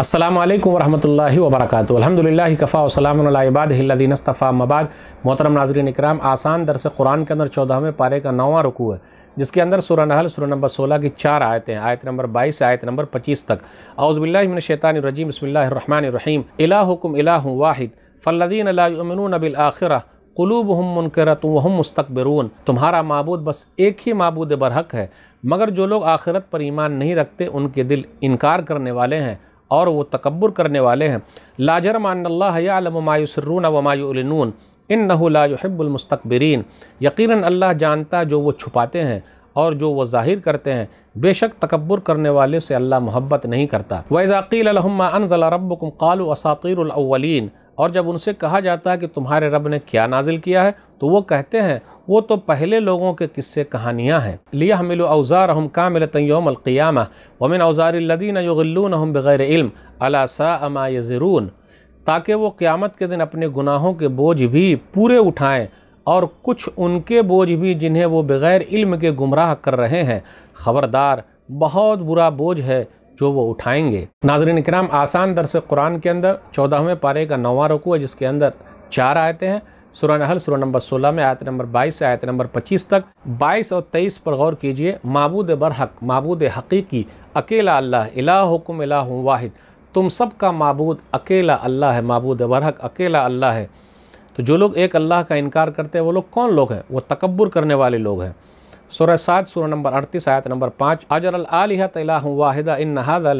असलम वरहमल वबरक अलहमदिल्ला कफ़ा वसलामबादीनस्तफ़ा मबाग मोहतरम नाजरीन इकराम आसान दरस कुरान के अंदर चौदहवें पारे का नवा रुकू है जिसके अंदर सूर नहल सुर नंबर सोलह की चार आयतें आयत नंबर बाईस से आयत नंबर पच्चीस तक अउज़बिल्लाशैतानरजीम बसमीम अलाकुम अला वाहिद फ़ल्लिन अलामिन नबिल आखिर कलूब हम मुनकरत वहम मुस्तकबरून तुम्हारा मबूद बस एक ही मबूद बरहक है मगर जो लोग आखिरत पर ईमान नहीं रखते उनके दिल इनकार करने वाले हैं और वो तकबर करने वाले हैं लाजर मानल्लामायसरून वमायुलनून इन नहुलाबुलमस्तबिरीन यकीन अल्लाह जानता जो वो छुपाते हैं और जो वो ज़ाहिर करते हैं बेशक तकबर करने वाले से अल्लाह मोहब्बत नहीं करता वैज़ाक़ीलहम्मा अनज़ला रबकुम कालू असातिरवलिन और जब उनसे कहा जाता है कि तुम्हारे रब ने क्या नाजिल किया है तो वो कहते हैं वो तो पहले लोगों के किस्से कहानियाँ हैं लिया हमिल अवज़ार हम कामिल तयोम अलक़ियाम वमिन अवज़ारदीन यगल्लून हम बग़ैर इल्म अलासा अमा यजरून ताकि वो क़्यामत के दिन अपने गुनाहों के बोझ भी पूरे उठाएँ और कुछ उनके बोझ भी जिन्हें वो बग़ैर इल्म के गुमराह कर रहे हैं ख़बरदार बहुत बुरा बोझ है जो वो उठाएंगे नाजरन कराम आसान दरस कुरान के अंदर चौदहवें पारे का नवा रुकू है जिसके अंदर चार आयते हैं सुरह नहल सुरह नंबर 16 में आयत नंबर 22 से आयत नंबर 25 तक 22 और 23 पर गौर कीजिए मबूद बरहक मबूद हकीकी अकेला अल्लाह अला हुकुम अला वाहिद तुम सब का मबूद अकेला अल्लाह है मबूद बरहक अकेला अल्लाह है तो जो लोग एक अल्लाह का इनकार करते हैं वो लोग कौन लोग हैं वो तकबर करने वाले लोग हैं सुरह सात सुरह नंबर अड़तीस आयत नंबर पाँच अजर आलिहा वाहिदा इन नहाद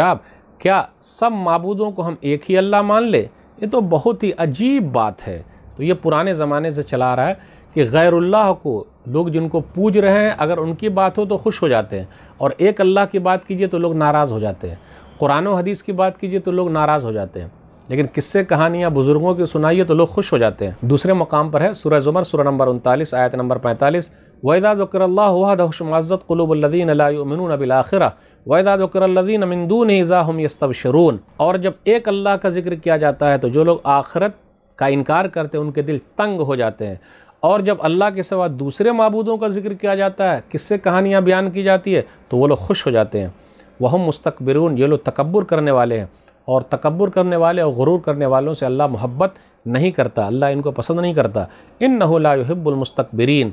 जाब क्या सब मबूदों को हम एक ही अल्लाह मान ले ये तो बहुत ही अजीब बात है तो ये पुराने ज़माने से चला रहा है कि गैरुल्लाह को लोग जिनको पूज रहे हैं अगर उनकी बात हो तो खुश हो जाते हैं और एक अल्लाह की बात कीजिए तो लोग नाराज़ हो जाते हैं कुरान हदीस की बात कीजिए तो लोग नाराज़ हो जाते हैं लेकिन किस्से कहानियाँ बुज़ुर्गों की सुनाइए तो लोग खुश हो जाते हैं दूसरे मकाम पर है सूरह ज़ुमर सूरह नंबर उनतालीस आयत नंबर पैंतालीस वैदा ज़क्रल्ला हुआ दहशमाज़त कलूबल्लिन अलामिन बिलाखिरा वैदा ज़क्रल्लिन अमिंदून ईज़ा हम यस्तब शरून और जब एक अल्लाह का जिक्र किया जाता है तो जो लोग आखरत का इनकार करते हैं उनके दिल तंग हो जाते हैं और जब अल्लाह के सवा दूसरे मबूदों का जिक्र किया जाता है किससे कहानियाँ बयान की जाती है तो वो लोग खुश हो जाते हैं वह मुस्तकबरून ये लोग तकबर करने वाले हैं और तकबर करने वाले और गुरू करने वालों से अल्लाह मोहब्बत नहीं करता अल्लाह इनको पसंद नहीं करता इन नहलाहिब्बुलमस्तकबरीन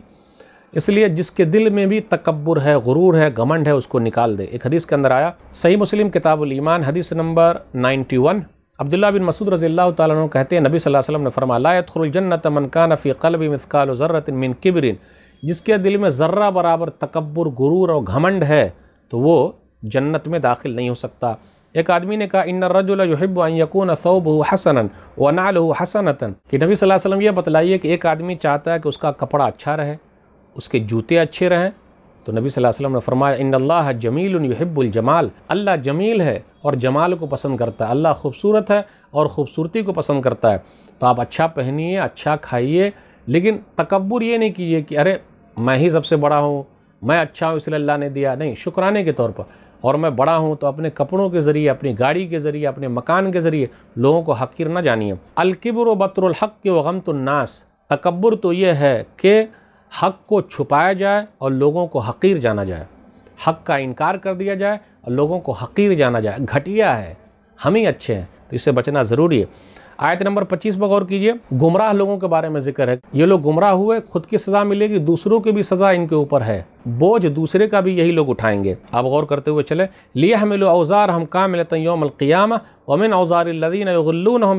इसलिए जिसके दिल में भी तकबर है गुरूर है घमंड है उसको निकाल दे एक हदीस के अंदर आया सही मुस्लिम किताबुल ईमान हदीस नंबर नाइन्टी वन अब्दुल्ला बिन मसूद रज़ील तु कहते हैं नबी सल्लल्लाहु ने वसल्म ने फरमालायतुलजन्नत मनकान फ़ी कलब मिसकाल ज़र्रत मिन किबरिन जिसके दिल में ज़र्रा बराबर तकबर गुरूर और घमंड है तो वो जन्नत में दाखिल नहीं हो सकता एक आदमी ने कहा इन रजुलहिबन सऊब हसन व वनाल हसनता कि नबी सल्लल्लाहु अलैहि वसल्लम बतलाइए कि एक आदमी चाहता है कि उसका कपड़ा अच्छा रहे उसके जूते अच्छे रहें तो नबी सल्लल्लाहु अलैहि वसल्लम ने फरमाया इन अल्लाह जमील युहिब्बुल जमाल अल्लाह जमील है और जमाल को पसंद करता है अल्लाह खूबसूरत है और ख़ूबसूरती को पसंद करता है तो आप अच्छा पहनिए अच्छा खाइए लेकिन तकबर ये नहीं कीजिए कि अरे मैं ही सबसे बड़ा हूँ मैं अच्छा हूँ इसलिए अल्लाह ने दिया नहीं शुक्राने के तौर पर और मैं बड़ा हूँ तो अपने कपड़ों के ज़रिए अपनी गाड़ी के ज़रिए अपने मकान के ज़रिए लोगों को हकीर ना जानिए व बतरहक़ के वगम तो नास तकबर तो यह है कि हक को छुपाया जाए और लोगों को हकीर जाना जाए हक का इनकार कर दिया जाए और लोगों को हकीर जाना जाए घटिया है हम ही अच्छे हैं तो इससे बचना ज़रूरी है आयत नंबर 25 पर गौर कीजिए गुमराह लोगों के बारे में जिक्र है ये लोग गुमराह हुए खुद की सज़ा मिलेगी दूसरों की भी सज़ा इनके ऊपर है बोझ दूसरे का भी यही लोग उठाएंगे आप गौर करते हुए चले लिया हम लो अवज़ार हम काम हैं योम क़ियाम वमिन अवज़ार लदीन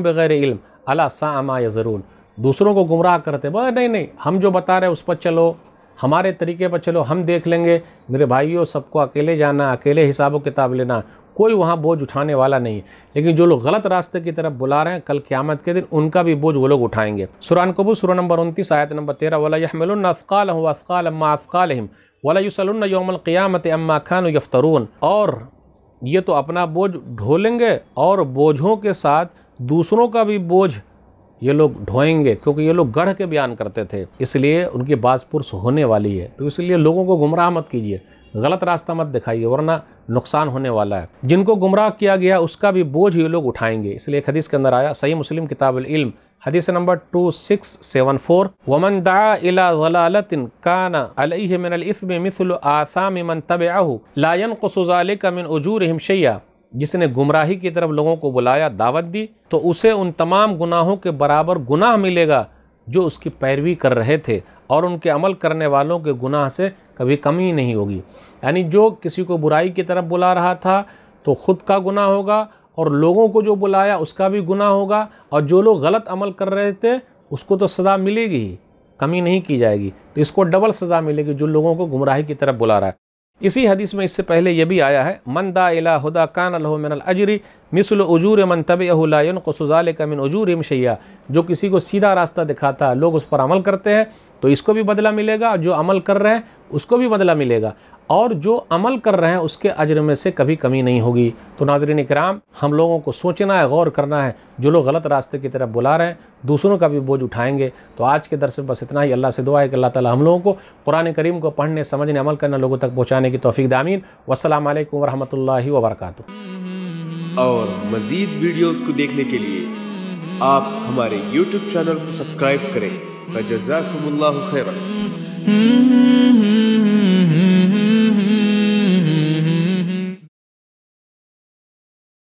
बग़ैर इल्म अला सामा ज़रूर दूसरों को गुमराह करते बोले नहीं नहीं हम जो बता रहे उस पर चलो हमारे तरीके पर चलो हम देख लेंगे मेरे भाइयों सबको अकेले जाना अकेले हिसाब किताब लेना कोई वहाँ बोझ उठाने वाला नहीं है लेकिन जो लोग गलत रास्ते की तरफ बुला रहे हैं कल क्यामत के दिन उनका भी बोझ वो लोग उठाएंगे सुरान कबू सुर नंबर उनतीस आयत नंबर तेरह वाला यहमल असकाल असकाल अम्मा असकाल हिम वाला युसलम योमल क़ियामत अम्मा खान यफ्तरून और ये तो अपना बोझ ढोलेंगे और बोझों के साथ दूसरों का भी बोझ ये लोग ढोएंगे क्योंकि ये लोग गढ़ के बयान करते थे इसलिए उनकी बाजपुरस होने वाली है तो इसलिए लोगों को गुमराह मत कीजिए गलत रास्ता मत दिखाइए वरना नुकसान होने वाला है जिनको गुमराह किया गया उसका भी बोझ ये लोग उठाएंगे इसलिए एक हदीस के अंदर आया सही मुस्लिम किताब इल्म हदीस number two six seven four वमन दालातिन काना अलह मिसल आसाम तब आहू लायन का मिन उजूर हिमशैया जिसने गुमराही की तरफ लोगों को बुलाया दावत दी तो उसे उन तमाम गुनाहों के बराबर गुनाह मिलेगा जो उसकी पैरवी कर रहे थे और उनके अमल करने वालों के गुनाह से कभी कमी नहीं होगी यानी जो किसी को बुराई की तरफ बुला रहा था तो ख़ुद का गुनाह होगा और लोगों को जो बुलाया उसका भी गुनाह होगा और जो लोग गलत अमल कर रहे थे उसको तो सज़ा मिलेगी ही कमी नहीं की जाएगी तो इसको डबल सज़ा मिलेगी जो लोगों को गुमराही की तरफ बुला रहा है इसी हदीस में इससे पहले यह भी आया है मन दा इला हुदा कान मिनल अजरी मिसल उजूर मन तब अलायन कसुजाल मिन उजूर शैया जो किसी को सीधा रास्ता दिखाता है लोग उस पर अमल करते हैं तो इसको भी बदला मिलेगा जो अमल कर रहे हैं उसको भी बदला मिलेगा और जो अमल कर रहे हैं उसके अजर में से कभी कमी नहीं होगी तो नाजरन कराम हम लोगों को सोचना है गौर करना है जो लोग गलत रास्ते की तरफ बुला रहे हैं दूसरों का भी बोझ उठाएंगे तो आज के दरस में बस इतना ही अल्लाह से दुआ है कि अल्लाह ताला हम लोगों को कुरान करीम को पढ़ने समझने अमल करना लोगों तक पहुँचाने की तोफ़ी दामीन वसलम वरहमल वबरक और मज़ीद वीडियोज़ को देखने के लिए आप हमारे यूट्यूब चैनल को सब्सक्राइब करें फजाकम्ला